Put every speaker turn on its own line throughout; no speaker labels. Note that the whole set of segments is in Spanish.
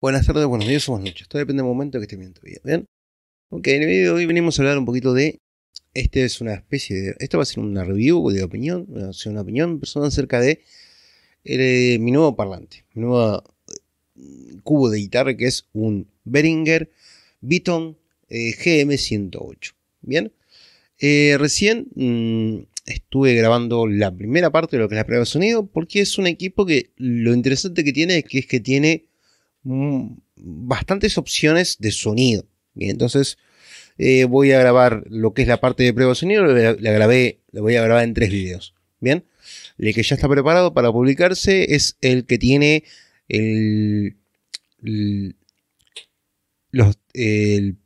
Buenas tardes, buenos días o buenas noches. Todo depende del momento que esté viendo tu este video. ¿Bien? Ok, en el video de hoy venimos a hablar un poquito de. Este es una especie de. Esto va a ser una review de opinión. Va a ser una opinión personal acerca de eh, mi nuevo parlante. Mi nuevo eh, cubo de guitarra que es un Behringer Beaton eh, GM108. Bien. recién mm, estuve grabando la primera parte de lo que es la prueba de sonido porque es un equipo que lo interesante que tiene es que tiene Mm, bastantes opciones de sonido. Y entonces eh, voy a grabar lo que es la parte de prueba de sonido, la, grabé, voy a grabar en tres videos. Bien, el que ya está preparado para publicarse es el que tiene el,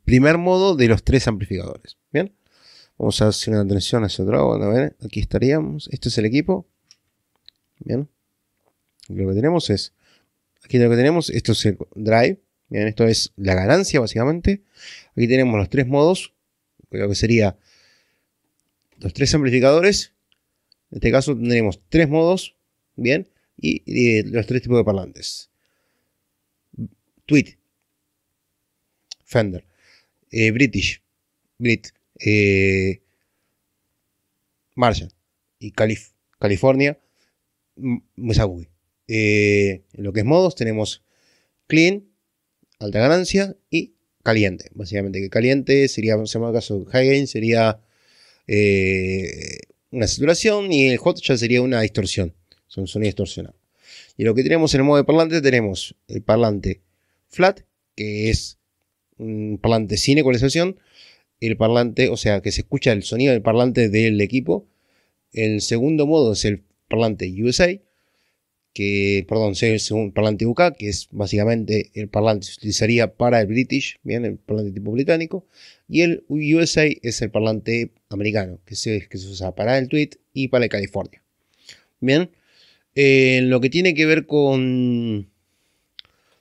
primer modo de los tres amplificadores. Bien, vamos a hacer una atención hacia otro lado. A ver, aquí estaríamos. Este es el equipo. Bien, lo que tenemos es Aquí lo que tenemos, esto es el drive. Miren, esto es la ganancia básicamente. Aquí tenemos los tres modos, lo que sería los tres amplificadores. En este caso tenemos tres modos, bien, y, eh, los tres tipos de parlantes. Tweet, Fender, eh, British, Brit, eh, Marshall y Calif California, Mesagui. Eh, en lo que es modos tenemos clean, alta ganancia y caliente. Básicamente que caliente sería, en el caso high gain, sería eh, una saturación y el hot ya sería una distorsión, son sonido distorsionado. Y lo que tenemos en el modo de parlante tenemos el parlante flat, que es un parlante sin ecualización, el parlante, o sea, que se escucha el sonido del parlante del equipo. El segundo modo es el parlante USA, que, perdón, un parlante UK, que es básicamente el parlante que se utilizaría para el British, bien, el parlante tipo británico, y el USA es el parlante americano, que se, que se usa para el tweet y para el California. Bien, eh, lo que tiene que ver con...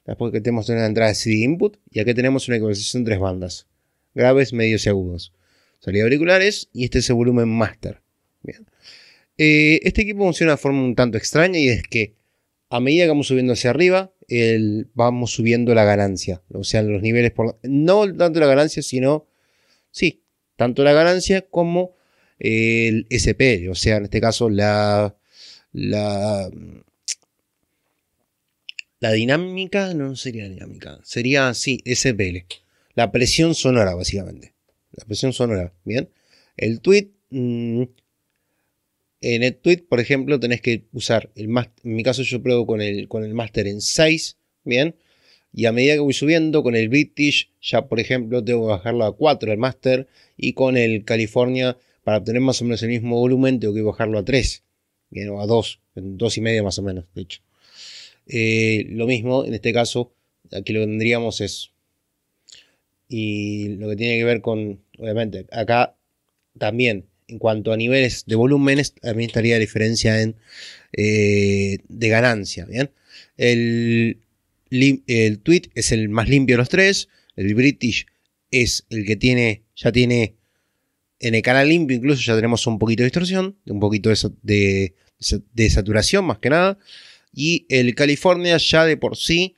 Después que tenemos una entrada CD input, y acá tenemos una conversación tres bandas, graves, medios y agudos. Salida de auriculares y este es el volumen master. Bien. Eh, este equipo funciona de forma un tanto extraña y es que a medida que vamos subiendo hacia arriba, vamos subiendo la ganancia. O sea, los niveles por... No tanto la ganancia, sino... Sí, tanto la ganancia como eh, el SPL. O sea, en este caso, la... La, dinámica, no sería dinámica, sería sí, SPL. La presión sonora, básicamente. La presión sonora, ¿bien? El tweet... Mm, en NetTweet, por ejemplo, tenés que usar el master, En mi caso, yo pruebo con el, con el master en 6, ¿bien? Y a medida que voy subiendo, con el British, ya por ejemplo, tengo que bajarlo a 4 el master. Y con el California, para obtener más o menos el mismo volumen, tengo que bajarlo a 3. Bien, o a 2, 2 y medio más o menos, de hecho. Eh, lo mismo, en este caso, aquí lo que tendríamos es. Y lo que tiene que ver con, obviamente, acá también en cuanto a niveles de volúmenes, también estaría la diferencia en, eh, de ganancia. El, el tweet es el más limpio de los tres, el British es el que tiene, ya tiene en el canal limpio, incluso ya tenemos un poquito de distorsión, un poquito de, saturación más que nada, y el California ya de por sí.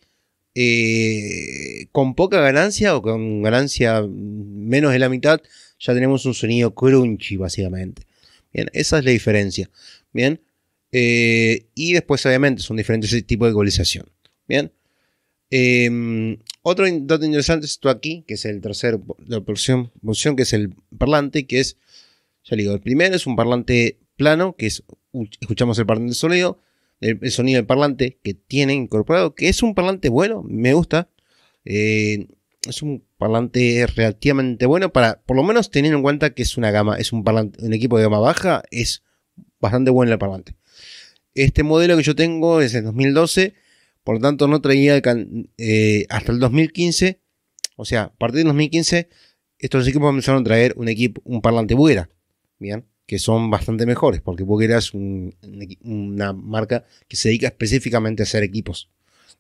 Eh, con poca ganancia o con ganancia menos de la mitad, ya tenemos un sonido crunchy, básicamente. Bien, esa es la diferencia. Bien, eh, y después, obviamente, son diferentes tipos de ecualización. Bien, em, otro dato interesante es esto aquí, que es el tercer, la porción, que es el parlante, que es, ya digo, el primero es un parlante plano, que es, escuchamos el parlante sólido sonido, el, sonido del parlante que tiene incorporado, que es un parlante bueno, me gusta. Eh, es un parlante relativamente bueno para, por lo menos teniendo en cuenta que es una gama, es un parlante, un equipo de gama baja, es bastante bueno el parlante. Este modelo que yo tengo es el 2012, por lo tanto no traía eh, hasta el 2015, o sea, a partir del 2015 estos equipos empezaron a traer un equipo, un parlante Bugera, bien, que son bastante mejores, porque Bugera es una marca que se dedica específicamente a hacer equipos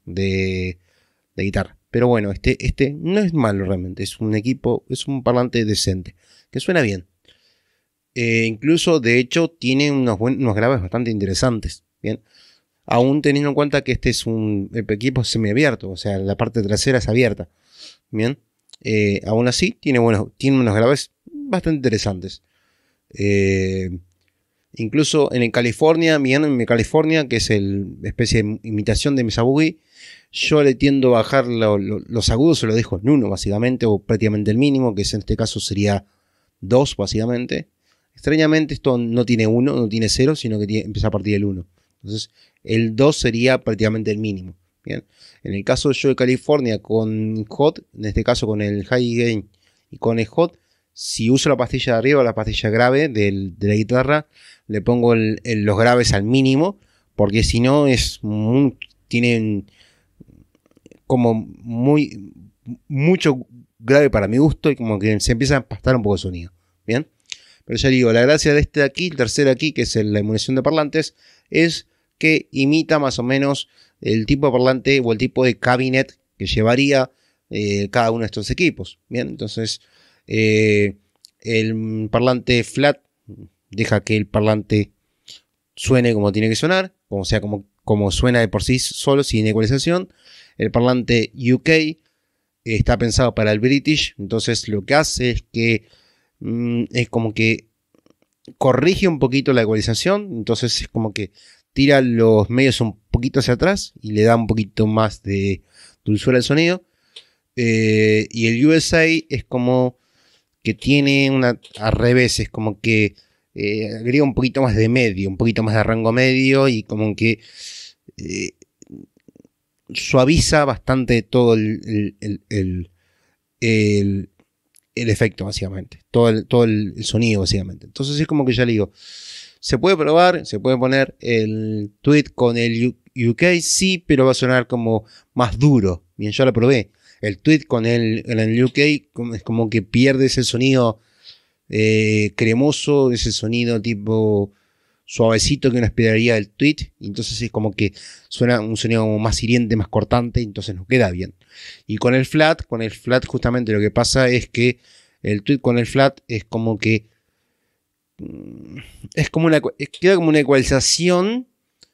de guitarra. Pero bueno, este, este no es malo realmente. Es un equipo, es un parlante decente, que suena bien. Eh, incluso, de hecho, tiene unos, graves bastante interesantes. Bien. Aún teniendo en cuenta que este es un equipo semiabierto, o sea, la parte trasera es abierta. Bien. Eh, aún así, tiene, tiene unos graves bastante interesantes. Eh, incluso en California, mirando en California, que es el especie de imitación de Mesa Boogie, yo le tiendo a bajar los agudos, se los dejo en uno, básicamente, o prácticamente el mínimo, que es, en este caso sería 2, básicamente. Extrañamente, esto no tiene 1, no tiene 0, sino que empieza a partir del 1. Entonces, el 2 sería prácticamente el mínimo. Bien. En el caso yo de California con Hot, en este caso con el High Gain y con el Hot, si uso la pastilla de arriba, la pastilla grave de la guitarra, le pongo los graves al mínimo, porque si no es tienen como muy, mucho grave para mi gusto y como que se empieza a pastar un poco de sonido. Bien. Pero ya digo, la gracia de este de aquí, el tercer aquí, que es la emulación de parlantes, es que imita más o menos el tipo de parlante o el tipo de cabinet que llevaría eh, cada uno de estos equipos. Bien, entonces eh, el parlante flat deja que el parlante suene como tiene que sonar, como sea como, como suena de por sí solo sin ecualización. El parlante UK está pensado para el British, entonces lo que hace es que mm, es como que corrige un poquito la ecualización, entonces es como que tira los medios un poquito hacia atrás y le da un poquito más de dulzura al sonido. Eh, y el USA es como que tiene una al revés, es como que eh, agrega un poquito más de medio, un poquito más de rango medio y como que eh, suaviza bastante todo el, el, efecto, básicamente. Todo, el, todo el, sonido, básicamente. Entonces es como que ya le digo, se puede probar, se puede poner el tweet con el UK, sí, pero va a sonar como más duro. Bien, yo lo probé. El tweet con el, UK es como que pierde ese sonido eh, cremoso, ese sonido tipo suavecito que una esperaría del tweet, y entonces es como que suena un sonido más hiriente, más cortante, y entonces nos queda bien. Y con el flat, con el flat justamente lo que pasa es que el tweet con el flat es como que mm, es como una queda como una ecualización,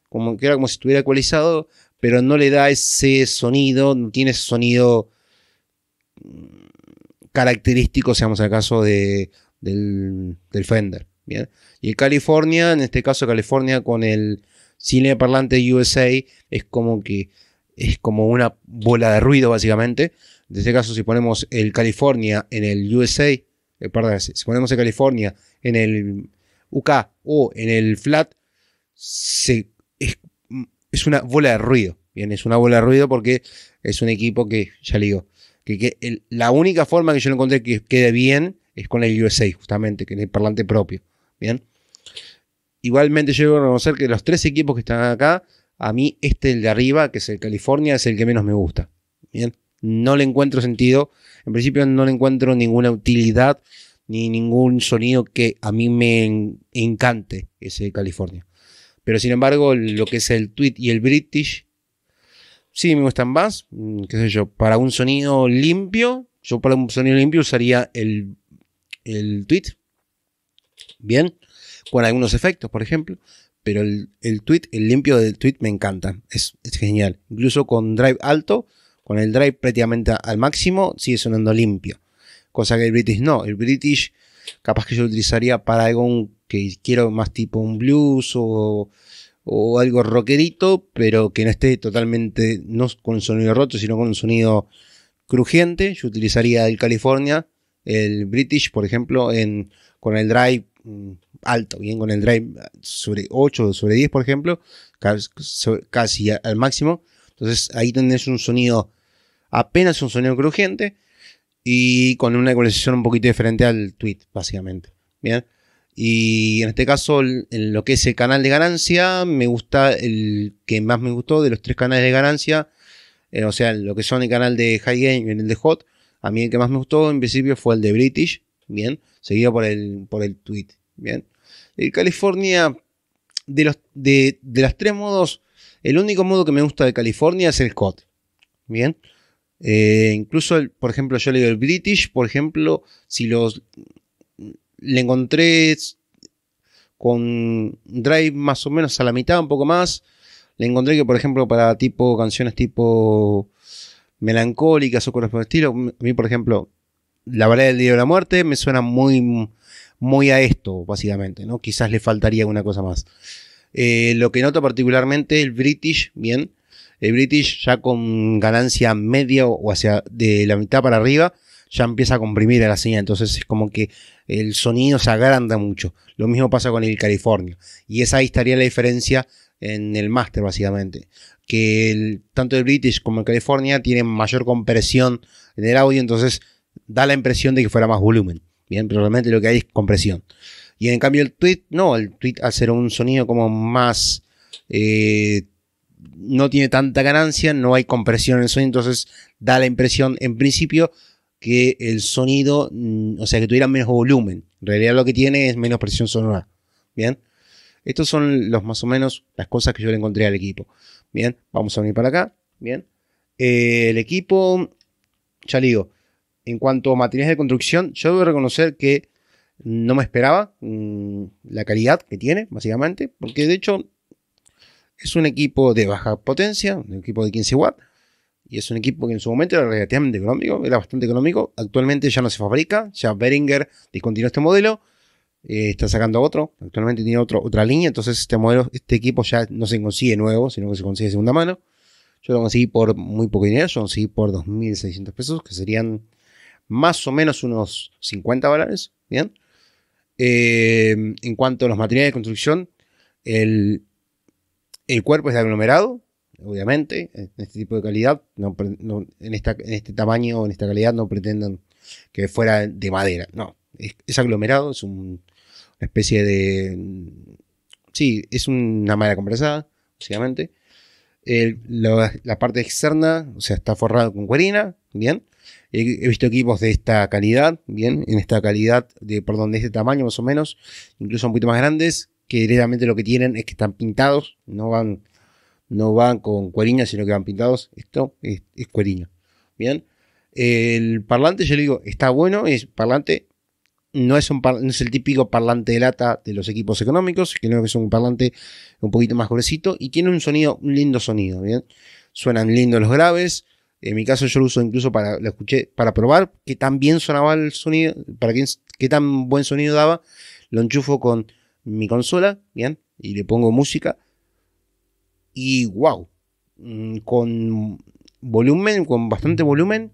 como que era como si estuviera ecualizado, pero no le da ese sonido, no tiene ese sonido mm, característico, seamos el caso de, del Fender. Y California, en este caso California con el cine parlante USA, es como que es como una bola de ruido básicamente. En este caso si ponemos el California en el USA, eh, perdón, si ponemos el California en el UK o en el flat, es, una bola de ruido. Bien, es una bola de ruido porque es un equipo que, ya le digo, que, la única forma que yo encontré que quede bien es con el USA, justamente, que es el parlante propio. Bien. Igualmente yo debo reconocer que los tres equipos que están acá, a mí este el de arriba, que es el California, es el que menos me gusta. Bien. No le encuentro sentido. En principio no le encuentro ninguna utilidad ni ningún sonido que a mí me encante ese California. Pero sin embargo, lo que es el tweet y el British, sí me gustan más. Mm, ¿Qué sé yo? Para un sonido limpio, yo para un sonido limpio usaría el, el tweet ¿bien? Con algunos efectos, por ejemplo, pero el, el tweet, el limpio del tweet me encanta, es, genial. Incluso con drive alto, con el drive prácticamente al máximo, sigue sonando limpio. Cosa que el British no, el British capaz que yo utilizaría para algo que quiero más tipo un blues o, algo rockerito, pero que no esté totalmente, no con un sonido roto, sino con un sonido crujiente. Yo utilizaría el California, el British, por ejemplo, en, con el drive alto, bien con el drive sobre 8 sobre 10, por ejemplo, casi al máximo. Entonces ahí tenés un sonido, apenas un sonido crujiente y con una ecualización un poquito diferente al tweet, básicamente. Bien. Y en este caso, en lo que es el canal de ganancia, me gusta el que más me gustó de los tres canales de ganancia. Eh, o sea, lo que son el canal de High Game y el de Hot. A mí el que más me gustó en principio fue el de British, bien, seguido por el, por el tweet, bien. El California, de los, de, de los tres modos, el único modo que me gusta de California es el Scott. bien. Eh, incluso, el, por ejemplo, yo le digo el British, por ejemplo, si los le encontré con Drive más o menos a la mitad, un poco más, le encontré que, por ejemplo, para tipo canciones tipo melancólicas o cosas por el estilo, a mí, por ejemplo, la verdad del día de la muerte me suena muy, muy a esto, básicamente, ¿no? Quizás le faltaría una cosa más. Eh, lo que noto particularmente, el British, bien, el British ya con ganancia media o hacia de la mitad para arriba, ya empieza a comprimir a la señal, entonces es como que el sonido se agranda mucho. Lo mismo pasa con el California. Y esa ahí estaría la diferencia en el máster, básicamente. Que tanto el British como el California tienen mayor compresión en el audio, entonces da la impresión de que fuera más volumen. Bien, pero realmente lo que hay es compresión. Y en cambio el tweet, no, el tweet hace un sonido como más... Eh, no tiene tanta ganancia, no hay compresión en el sonido, entonces da la impresión en principio que el sonido, mm, o sea, que tuviera menos volumen. En realidad lo que tiene es menos presión sonora. Bien. Estos son los más o menos las cosas que yo le encontré al equipo. Bien, vamos a venir para acá. Bien. Eh, el equipo, ya le digo, en cuanto a materiales de construcción, yo debo reconocer que no me esperaba mm, la calidad que tiene, básicamente, porque de hecho es un equipo de baja potencia, un equipo de 15 watts, y es un equipo que en su momento era relativamente económico, era bastante económico, actualmente ya no se fabrica, ya Beringer discontinuó este modelo, eh, está sacando otro, actualmente tiene otra línea, entonces este modelo, este equipo ya no se consigue nuevo, sino que se consigue de segunda mano. Yo lo conseguí por muy poco dinero, yo lo conseguí por 2.600 pesos, que serían más o menos unos 50 dólares, ¿bien? Eh, en cuanto a los materiales de construcción, el, cuerpo es de aglomerado, obviamente, en este tipo de calidad, no, en, esta, en este tamaño, en esta calidad, no pretendan que fuera de madera, no, es, aglomerado, es una especie de... Sí, es una madera compresada. básicamente. la, parte externa, o sea, está forrada con cuerina, bien. He, visto equipos de esta calidad, bien, en esta calidad, de, perdón, de este tamaño más o menos, incluso un poquito más grandes, que directamente lo que tienen es que están pintados, no van, no van con cuerina, sino que van pintados. Esto es, es bien. El parlante, yo le digo, está bueno, es parlante no es, un es el típico parlante de lata de los equipos económicos, que es un parlante un poquito más gruesito y tiene un sonido, un lindo sonido, ¿bien? Suenan lindos los graves, en mi caso yo lo uso incluso para, escuché para probar qué tan bien sonaba el sonido, para qué, tan buen sonido daba. Lo enchufo con mi consola, bien, y le pongo música. Y wow, mm, con volumen, con bastante volumen,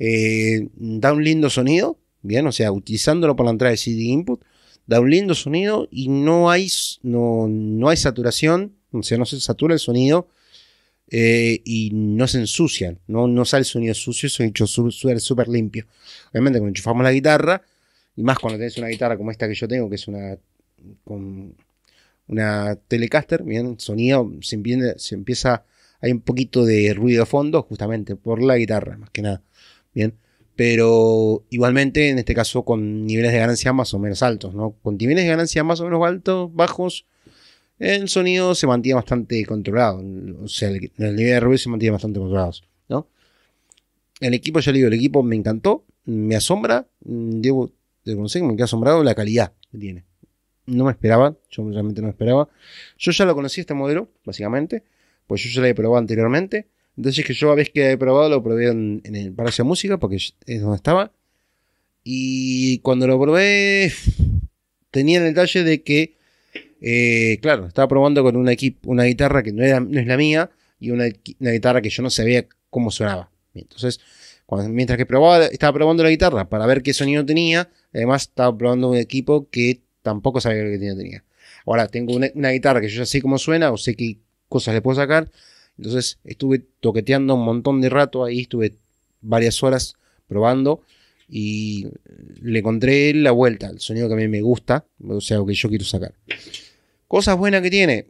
eh, da un lindo sonido, bien, o sea, utilizándolo para la entrada de CD input, da un lindo sonido y no hay, no, no hay saturación, o sea, no se satura el sonido eh, y no se ensucian, no, no sale sonido sucio, es un súper, limpio. Obviamente cuando enchufamos la guitarra, y más cuando tenés una guitarra como esta que yo tengo, que es una, con una Telecaster, bien, sonido se, empieza, se empieza, hay un poquito de ruido de fondo justamente por la guitarra, más que nada, bien. Pero igualmente, en este caso, con niveles de ganancia más o menos altos, ¿no? Con niveles de ganancia más o menos altos, bajos, el sonido se mantiene bastante controlado. O sea, el, nivel de ruido se mantiene bastante controlado. ¿no? El equipo, ya le digo, el equipo me encantó, me asombra. Mm, debo reconocer que me quedé asombrado la calidad que tiene. No me esperaba, yo realmente no esperaba. Yo ya lo conocí este modelo, básicamente, pues yo ya lo he probado anteriormente. Entonces que yo a vez que he probado lo probé en, en el Palacio de Música, porque es donde estaba. Y cuando lo probé, tenía el detalle de que eh, claro, estaba probando con una, guitarra que no, es la mía y una, guitarra que yo no sabía cómo sonaba. Entonces, mientras que estaba probando la guitarra para ver qué sonido tenía, además estaba probando un equipo que tampoco sabía qué que tenía. Ahora tengo una, una guitarra que yo ya sé cómo suena o sé qué cosas le puedo sacar. Entonces estuve toqueteando un montón de rato ahí, estuve varias horas probando y le encontré la vuelta al sonido que a mí me gusta, o sea, lo que yo quiero sacar. Cosas buenas que tiene,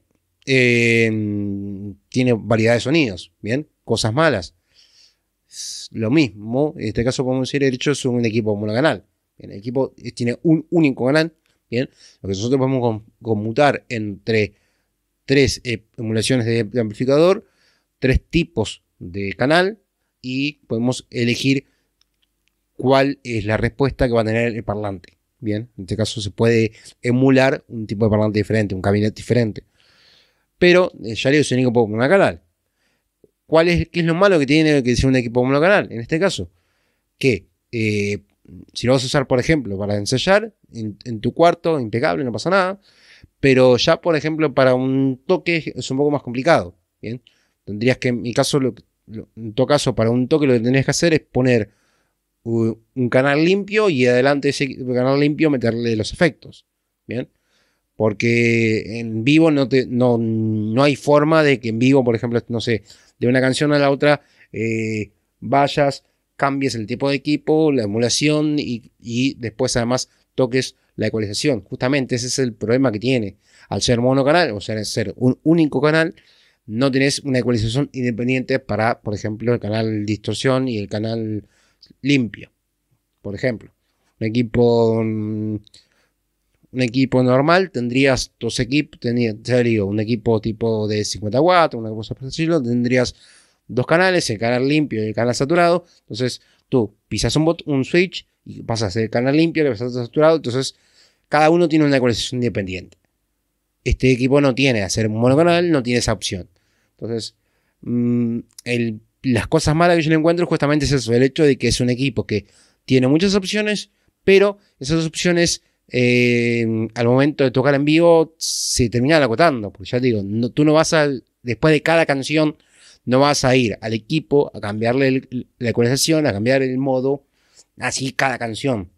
eh, tiene variedad de sonidos, ¿bien? Cosas malas. Lo mismo, en este caso podemos decir, el hecho es un equipo canal El equipo tiene un único canal, ¿bien? Lo que nosotros podemos conmutar entre tres e-, emulaciones de amplificador, tres tipos de canal y podemos elegir cuál es la respuesta que va a tener el parlante. Bien, en este caso se puede emular un tipo de parlante diferente, un gabinete diferente. Pero eh, ya le es un equipo monocanal. ¿Cuál es, ¿Qué es lo malo que tiene que decir un equipo canal? En este caso, que eh, si lo vas a usar, por ejemplo, para ensayar en, tu cuarto, impecable, no pasa nada. Pero ya, por ejemplo, para un toque es un poco más complicado. Bien, tendrías que, en mi caso, en tu caso, para un toque lo que tendrías que hacer es poner un canal limpio y adelante ese canal limpio meterle los efectos. Bien. Porque en vivo no, te, no, no hay forma de que en vivo, por ejemplo, no sé, de una canción a la otra eh, vayas, cambies el tipo de equipo, la emulación y, después además toques la ecualización. Justamente ese es el problema que tiene. Al ser monocanal, o sea, al ser un único canal, no tienes una ecualización independiente para, por ejemplo, el canal distorsión y el canal limpio. Por ejemplo, un equipo, mm, un equipo normal tendrías dos equipos, tenía, un equipo tipo de 50 watts, una cosa por tendrías dos canales, el canal limpio y el canal saturado. Entonces tú pisas un, bot, un switch y pasas el canal limpio, el canal saturado. Entonces cada uno tiene una ecualización independiente. Este equipo no tiene hacer un monocanal, no tiene esa opción. Entonces, mm, el las cosas malas que yo le encuentro justamente es eso, el hecho de que es un equipo que tiene muchas opciones, pero esas opciones eh, al momento de tocar en vivo se terminan acotando, porque ya te digo, tú no vas a, después de cada canción, no vas a ir al equipo a cambiarle la ecualización, a cambiar el modo, así cada canción.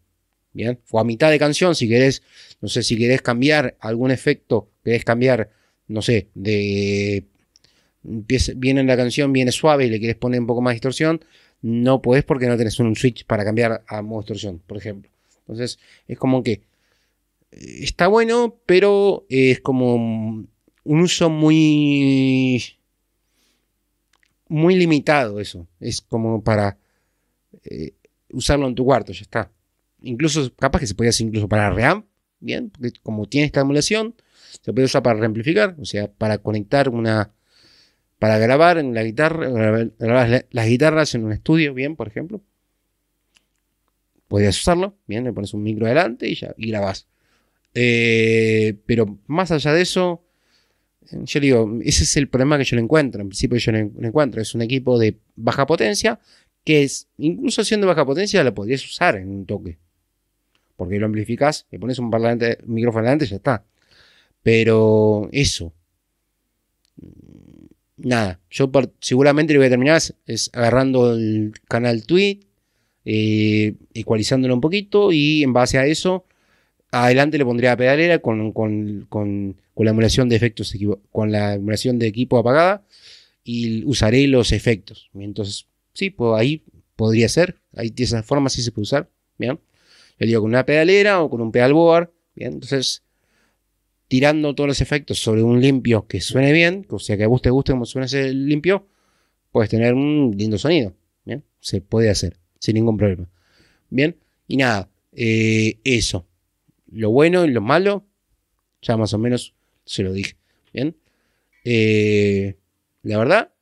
Bien, o a mitad de canción, si querés, no sé, si querés cambiar algún efecto, querés cambiar, no sé, de viene la canción, viene suave y le quieres poner un poco más de distorsión, no puedes porque no tienes un switch para cambiar a modo distorsión, por ejemplo. Entonces, es como que eh, está bueno, pero es como un uso muy muy limitado eso. Es como para eh, usarlo en tu cuarto, ya está. Incluso, capaz que se podía hacer incluso para reamp, bien, como tiene esta emulación, se puede usar para reamplificar, o sea, para conectar una para grabar en la guitarra, grabar las guitarras en un estudio, bien, por ejemplo. Podrías usarlo, bien, le pones un micro adelante y ya, y grabás. Eh, pero más allá de eso, yo digo, ese es el problema que yo le encuentro. En principio, yo le, encuentro. Es un equipo de baja potencia que es, incluso siendo baja potencia, la podrías usar en un toque. Porque lo amplificas, le pones un, parlante, un micrófono adelante y ya está. Pero eso, nada, yo seguramente lo que voy a terminar es, agarrando el canal tweet, eh, ecualizándolo un poquito y en base a eso, adelante le pondría la pedalera con, la emulación de efectos, con la de equipo apagada y usaré los efectos. Entonces, sí, pues, ahí podría ser, ahí de esa forma sí se puede usar, ¿bien? Le digo con una pedalera o con un pedalboard, ¿bien? Entonces, tirando todos los efectos sobre un limpio que suene bien, o sea que a vos te guste como suena ese limpio, puedes tener un lindo sonido. ¿bien? Se puede hacer sin ningún problema. Bien, y nada, eh, eso. Lo bueno y lo malo, ya más o menos se lo dije. Bien, eh, la verdad,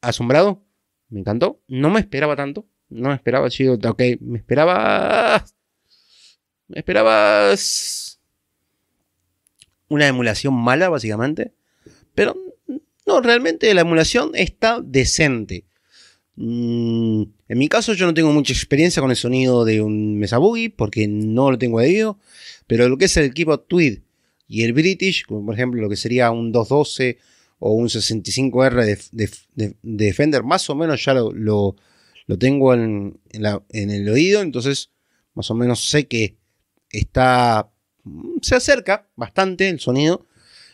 asombrado, me encantó. No me esperaba tanto, no me esperaba, chido, ok, me esperaba. Me esperabas una emulación mala, básicamente. Pero no, realmente la emulación está decente. Mm, en mi caso, yo no tengo mucha experiencia con el sonido de un Mesa Boogie porque no lo tengo adhido. Pero lo que es el equipo Tweed y el British, como por ejemplo lo que sería un 212 o un 65R de, de, de, Defender, más o menos ya lo, lo, tengo en, en el oído. Entonces, más o menos sé que está Mm, se acerca bastante el sonido.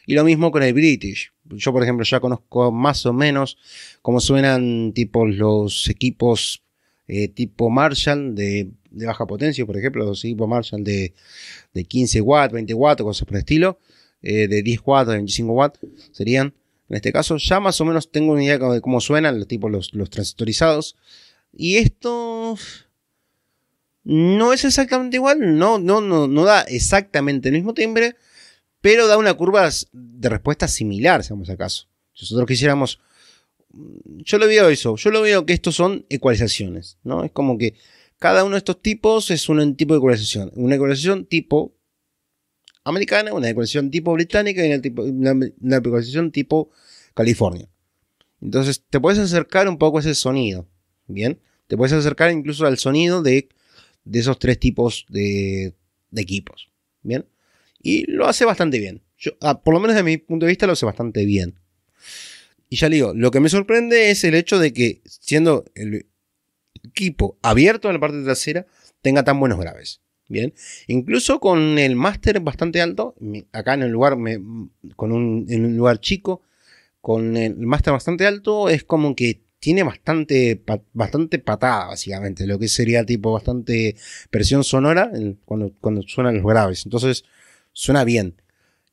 Y lo mismo con el British. Yo, por ejemplo, ya conozco más o menos cómo suenan tipo los equipos eh, tipo Marshall de, baja potencia, por ejemplo, los equipos Marshall de, 15 watts, 20 watts, cosas por el estilo, eh, de 10 watts, 25 watts, serían. En este caso, ya más o menos tengo una idea de cómo suenan los tipos los, los transistorizados. Y esto no es exactamente igual, no, no, no, no da exactamente el mismo timbre, pero da una curva de respuesta similar, si vamos caso. Si nosotros quisiéramos. Mm, yo lo veo eso, yo lo veo que estos son ecualizaciones, ¿no? Es como que cada uno de estos tipos es un tipo de ecualización. Una ecualización tipo americana, una ecualización tipo británica y una ecualización tipo California. Entonces te puedes acercar un poco a ese sonido, ¿bien? Te puedes acercar incluso al sonido de de esos tres tipos de, equipos. Bien. Y lo hace bastante bien. Yo, ah, por lo menos desde mi punto de vista lo hace bastante bien. Y ya digo, lo que me sorprende es el hecho de que siendo el equipo abierto en la parte trasera, tenga tan buenos graves. Bien, incluso con el máster bastante alto, acá en el lugar, me, con un, en un lugar chico, con el máster bastante alto, es como que tiene bastante, bastante patada, básicamente, lo que sería tipo bastante presión sonora cuando, cuando suenan los graves. Entonces, suena bien.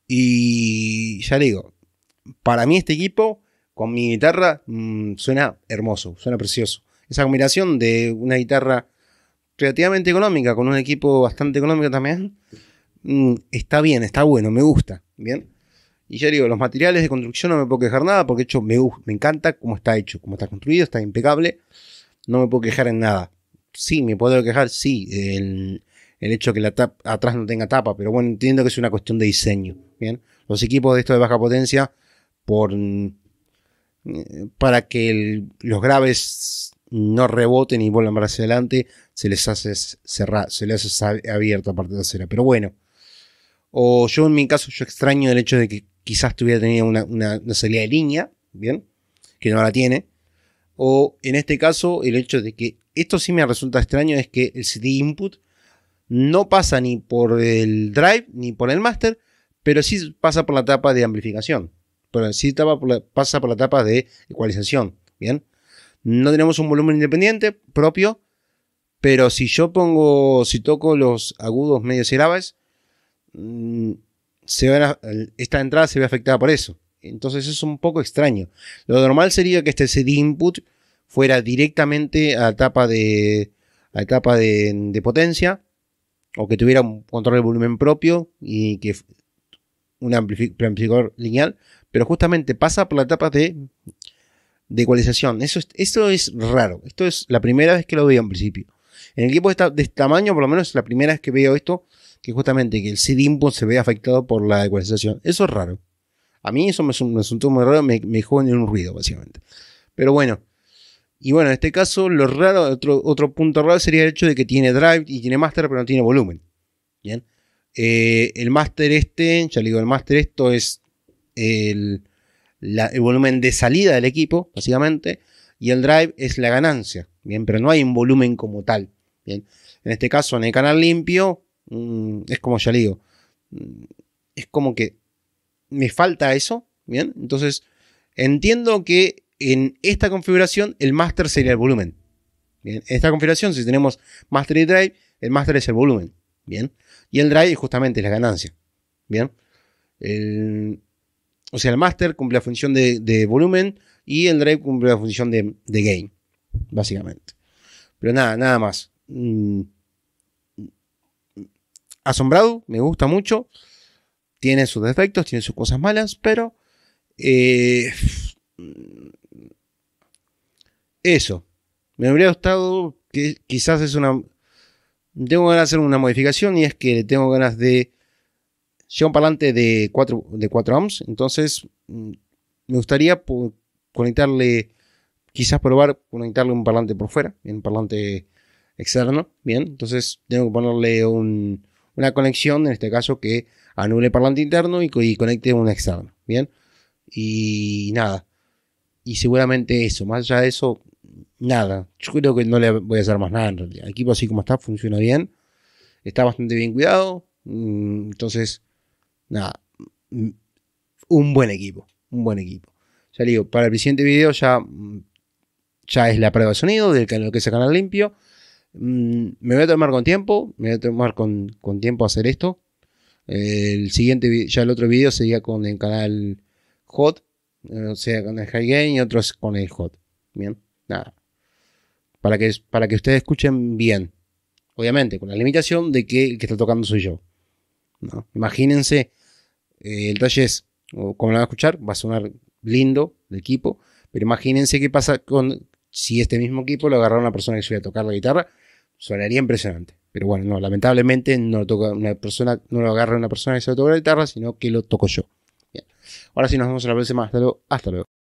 Y ya le digo, para mí este equipo, con mi guitarra, mm, suena hermoso, suena precioso. Esa combinación de una guitarra relativamente económica, con un equipo bastante económico también, mm, está bien, está bueno, me gusta. Bien. Y ya digo, los materiales de construcción no me puedo quejar nada porque, de hecho, me, me encanta cómo está hecho, cómo está construido, está impecable. No me puedo quejar en nada. Sí, me puedo quejar, sí, el, el hecho que la tapa, atrás no tenga tapa, pero bueno, entiendo que es una cuestión de diseño. Bien, los equipos de esto de baja potencia, por mm, para que los graves no reboten y vuelvan hacia adelante, se les hace cerrar, se les hace abierto la parte trasera. Pero bueno, o yo en mi caso, yo extraño el hecho de que quizás tuviera tenido una, salida de línea, ¿bien? Que no la tiene. O en este caso, el hecho de que esto sí me resulta extraño es que el CD input no pasa ni por el drive ni por el master, pero sí pasa por la etapa de amplificación. Pero sí pasa por la etapa de ecualización, ¿bien? No tenemos un volumen independiente propio, pero si yo pongo, si toco los agudos medios y graves, mm, esta entrada se ve afectada por eso. Entonces es un poco extraño. Lo normal sería que este CD input fuera directamente a etapa de, a etapa de, potencia o que tuviera un control de volumen propio y que un amplificador lineal, pero justamente pasa por la etapa de, de ecualización. Eso es, esto es raro. Esto es la primera vez que lo veo en principio. En el de, de este tamaño, por lo menos, la primera vez que veo esto que justamente que el CD se ve afectado por la ecualización. Eso es raro. A mí eso me, un resultó muy raro, me, me en un ruido, básicamente. Pero bueno. Y bueno, en este caso, lo raro, otro, punto raro sería el hecho de que tiene drive y tiene master, pero no tiene volumen. Bien. Eh, el master este, ya le digo, el master esto es el, el volumen de salida del equipo, básicamente, y el drive es la ganancia, bien, pero no hay un volumen como tal, bien. En este caso, en el canal limpio, Mm, es como ya le digo, mm, es como que me falta eso, ¿bien? Entonces, entiendo que en esta configuración el master sería el volumen. Bien, en esta configuración, si tenemos master y drive, el master es el volumen. Bien, y el drive justamente es la ganancia. Bien, o sea, el master cumple la función de, volumen y el drive cumple la función de, gain, básicamente. Pero nada, nada más. Mm, asombrado, me gusta mucho. Tiene sus defectos, tiene sus cosas malas, pero... Eh, eso. Me habría gustado que quizás es una... Tengo ganas de hacer una modificación y es que tengo ganas de... Lleva un parlante de 4, de 4 ohms entonces mm, me gustaría conectarle, quizás probar conectarle un parlante por fuera, un parlante externo, bien, entonces tengo que ponerle un, una conexión, en este caso que anule el parlante interno y, y conecte un externo, ¿bien? Y nada, y seguramente eso, más allá de eso, nada, yo creo que no le voy a hacer más nada en realidad. El equipo así como está funciona bien, está bastante bien cuidado, mm, entonces, nada, mm, un buen equipo, un buen equipo. Ya digo, para el siguiente video ya, mm, ya es la prueba de sonido del canal que es el canal limpio. Mm, me voy a tomar con tiempo, me voy a tomar con, con tiempo hacer esto. El siguiente, ya el otro video sería con el canal Hot, o sea, con el High Game y otros con el Hot. Bien, nada. Para que, para que ustedes escuchen bien. Obviamente, con la limitación de que el que está tocando soy yo. Imagínense, eh, el talle es, como lo van a escuchar, va a sonar lindo el equipo, pero imagínense qué pasa con, si este mismo equipo lo agarrara una persona que supiera tocar la guitarra, sonaría impresionante. Pero bueno, no, lamentablemente no lo toca una persona, no lo agarra una persona que sabe tocar la guitarra, sino que lo toco yo. Bien. Ahora sí nos vemos en la próxima. Hasta Hasta luego.